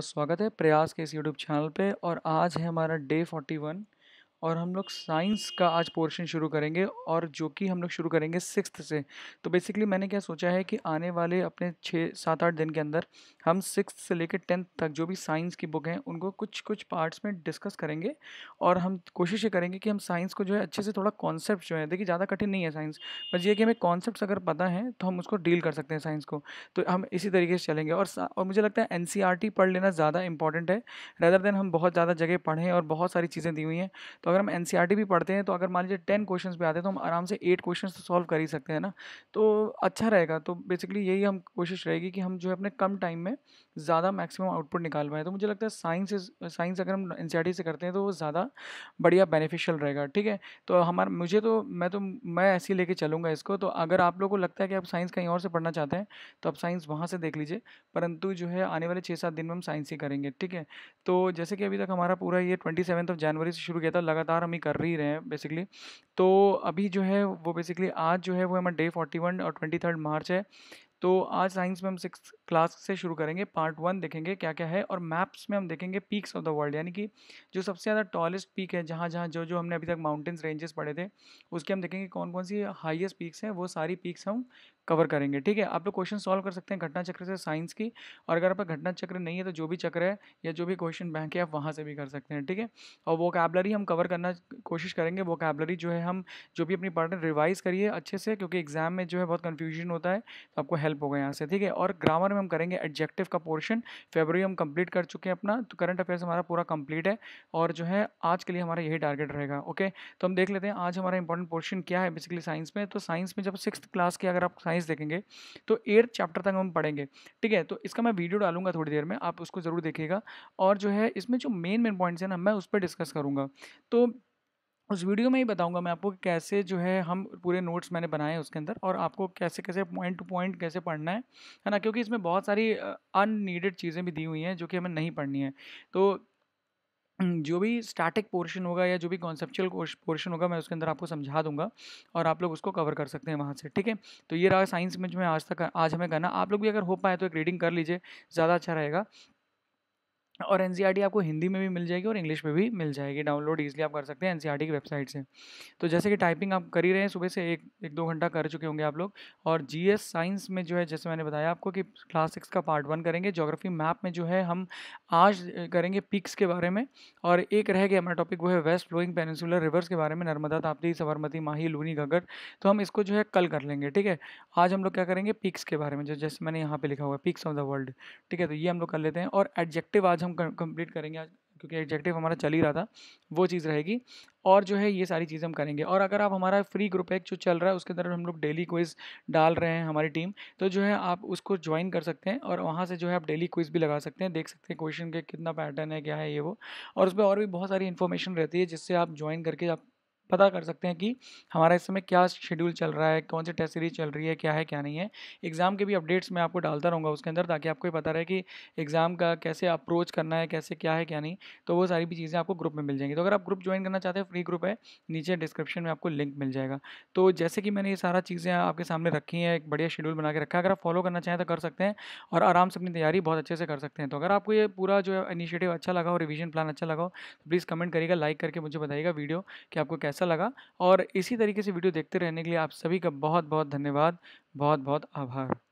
स्वागत है प्रयास के इस यूट्यूब चैनल पे और आज है हमारा डे 41 और हम लोग साइंस का आज पोर्शन शुरू करेंगे और जो कि हम लोग शुरू करेंगे सिक्स्थ से तो बेसिकली मैंने क्या सोचा है कि आने वाले अपने छः सात आठ दिन के अंदर हम सिक्स से लेकर टेंथ तक जो भी साइंस की बुक हैं उनको कुछ कुछ पार्ट्स में डिस्कस करेंगे और हम कोशिश ये करेंगे कि हम साइंस को जो है अच्छे से थोड़ा कॉन्सेप्ट जो है देखिए ज़्यादा कठिन नहीं है साइंस बस ये कि हमें कॉन्सेप्ट अगर पता है तो हम उसको डील कर सकते हैं साइंस को तो हम इसी तरीके से चलेंगे और और मुझे लगता है एन e पढ़ लेना ज़्यादा इंपॉर्टेंट है रेदर देन हम बहुत ज़्यादा जगह पढ़ें और बहुत सारी चीज़ें दी हुई हैं तो अगर हम एन e भी पढ़ते हैं तो अगर मान लीजिए टेन क्वेश्चन भी आते हैं तो हम आराम से एट क्वेश्चन तो सॉल्व कर ही सकते हैं ना तो अच्छा रहेगा तो बेसिकली यही हम कोशिश रहेगी कि हम जो है अपने कम टाइम में ज़्यादा मैक्सिमम आउटपुट निकाल पाएँ तो मुझे लगता है साइंस साइंस अगर हम एन e से करते हैं तो वो ज़्यादा बढ़िया बेनिफिशियल रहेगा ठीक है तो हमारा मुझे तो मैं तो मैं ऐसे ही लेके चलूँगा इसको तो अगर आप लोग को लगता है कि आप साइंस कहीं और से पढ़ना चाहते हैं तो आप साइंस वहाँ से देख लीजिए परंतु जो है आने वाले छः सात दिन में हम साइंस ही करेंगे ठीक है तो जैसे कि अभी तक हमारा पूरा ये ट्वेंटी सेवन्थ ऑफ जनवरी से शुरू किया था लगा लगातार हम ही कर ही रहे हैं बेसिकली तो अभी जो है वो बेसिकली आज जो है वो हमारा डे फोर्टी वन और ट्वेंटी थर्ड मार्च है तो आज साइंस में हम सिक्स क्लास से शुरू करेंगे पार्ट वन देखेंगे क्या क्या है और मैप्स में हम देखेंगे पीक्स ऑफ द वर्ल्ड यानी कि जो सबसे ज़्यादा टॉलेस्ट पीक है जहाँ जहाँ जो जो हमने अभी तक माउंटेन्स रेंजेस पढ़े थे उसके हम देखेंगे कौन कौन सी हाईएस्ट पीक्स हैं वो सारी पीक्स हम कवर करेंगे ठीक है आप लोग क्वेश्चन सॉल्व कर सकते हैं घटना चक्र से साइंस की और अगर आपका घटना चक्र नहीं है तो जो भी चक्र है या जो भी क्वेश्चन बैंक है आप वहाँ से भी कर सकते हैं ठीक है और कैबलरी हम कवर करना कोशिश करेंगे कैबलरी जो है हम जो भी अपनी पढ़ रहे रिवाइज़ करिए अच्छे से क्योंकि एग्जाम में जो है बहुत कन्फ्यूजन होता है तो आपको हेल्प हेल्प होगा यहाँ से ठीक है और ग्रामर में हम करेंगे एडजेक्टिव का पोर्शन फेबररी हम कंप्लीट कर चुके हैं अपना तो करंट अफेयर्स हमारा पूरा कंप्लीट है और जो है आज के लिए हमारा यही टारगेट रहेगा ओके तो हम देख लेते हैं आज हमारा इंपॉर्टेंट पोर्शन क्या है बेसिकली साइंस में तो साइंस में जब सिक्स क्लास की अगर आप साइंस देखेंगे तो एट चैप्टर तक हम पढ़ेंगे ठीक है तो इसका मैं वीडियो डालूंगा थोड़ी देर में आप उसको ज़रूर देखिएगा और जो है इसमें जो मेन मेन पॉइंट्स हैं ना मैं उस पर डिस्कस करूँगा तो उस वीडियो में ही बताऊंगा मैं आपको कैसे जो है हम पूरे नोट्स मैंने बनाए हैं उसके अंदर और आपको कैसे कैसे पॉइंट टू पॉइंट कैसे पढ़ना है है ना क्योंकि इसमें बहुत सारी अननीडेड चीज़ें भी दी हुई हैं जो कि हमें नहीं पढ़नी है तो जो भी स्टैटिक पोर्शन होगा या जो भी कॉन्सेप्चुअल पोर्शन होगा मैं उसके अंदर आपको समझा दूंगा और आप लोग उसको कवर कर सकते हैं वहाँ से ठीक है तो ये रहा साइंस में जो मैं आज तक आज हमें करना आप लोग भी अगर हो पाए तो एक रीडिंग कर लीजिए ज़्यादा अच्छा रहेगा और एन आपको हिंदी में भी मिल जाएगी और इंग्लिश में भी मिल जाएगी डाउनलोड ईजिली आप कर सकते हैं एन की वेबसाइट से तो जैसे कि टाइपिंग आप कर ही रहे हैं सुबह से एक एक दो घंटा कर चुके होंगे आप लोग और जी साइंस में जो है जैसे मैंने बताया आपको कि क्लास सिक्स का पार्ट वन करेंगे जोग्राफी मैप में जो है हम आज करेंगे पिक्स के बारे में और एक रह गया हमारा टॉपिक वो है वेस्ट फ्लोइंग पेनिसुलर रिवर्स के बारे में नर्मदा ताप्ती सबरमती माही लूनी घगर तो हम इसको जो है कल कर लेंगे ठीक है आज हम लोग क्या करेंगे पिक्स के बारे में जो जैसे मैंने यहाँ पे लिखा हुआ है पिक्स ऑफ द वर्ल्ड ठीक है तो ये हम लोग कर लेते हैं और एडजेक्टिव आज हम हम कंप्लीट करेंगे आज क्योंकि एग्जेक्टिव हमारा चल ही रहा था वो चीज़ रहेगी और जो है ये सारी चीज़ें हम करेंगे और अगर आप हमारा फ्री ग्रुप एक जो चल रहा है उसके अंदर हम लोग डेली क्विज डाल रहे हैं हमारी टीम तो जो है आप उसको ज्वाइन कर सकते हैं और वहाँ से जो है आप डेली क्विज भी लगा सकते हैं देख सकते हैं क्वेश्चन के कितना पैटर्न है क्या है ये वो और उस पर और भी बहुत सारी इन्फॉर्मेशन रहती है जिससे आप ज्वाइन करके आप पता कर सकते हैं कि हमारा इस समय क्या शेड्यूल चल रहा है कौन सी टेस्ट सीरीज चल रही है क्या है क्या नहीं है एग्ज़ाम के भी अपडेट्स मैं आपको डालता रहूँगा उसके अंदर ताकि आपको ये पता रहे कि एग्ज़ाम का कैसे अप्रोच करना है कैसे क्या है क्या नहीं तो वो सारी भी चीज़ें आपको ग्रुप में मिल जाएंगी तो अगर आप ग्रुप ज्वाइन करना चाहते हैं फ्री ग्रुप है नीचे डिस्क्रिप्शन में आपको लिंक मिल जाएगा तो जैसे कि मैंने ये सारा चीज़ें आपके सामने रखी हैं एक बढ़िया शेड्यूल बना के रखा है अगर आप फॉलो करना चाहें तो कर सकते हैं और आराम से अपनी तैयारी बहुत अच्छे से कर सकते हैं तो अगर आपको ये पूरा जो इनिशिएटिव अच्छा लगा हो रिवीजन प्लान अच्छा लगा हो तो प्लीज़ कमेंट करिएगा लाइक करके मुझे बताइएगा वीडियो कि आपको कैसा कैसा लगा और इसी तरीके से वीडियो देखते रहने के लिए आप सभी का बहुत बहुत धन्यवाद बहुत बहुत आभार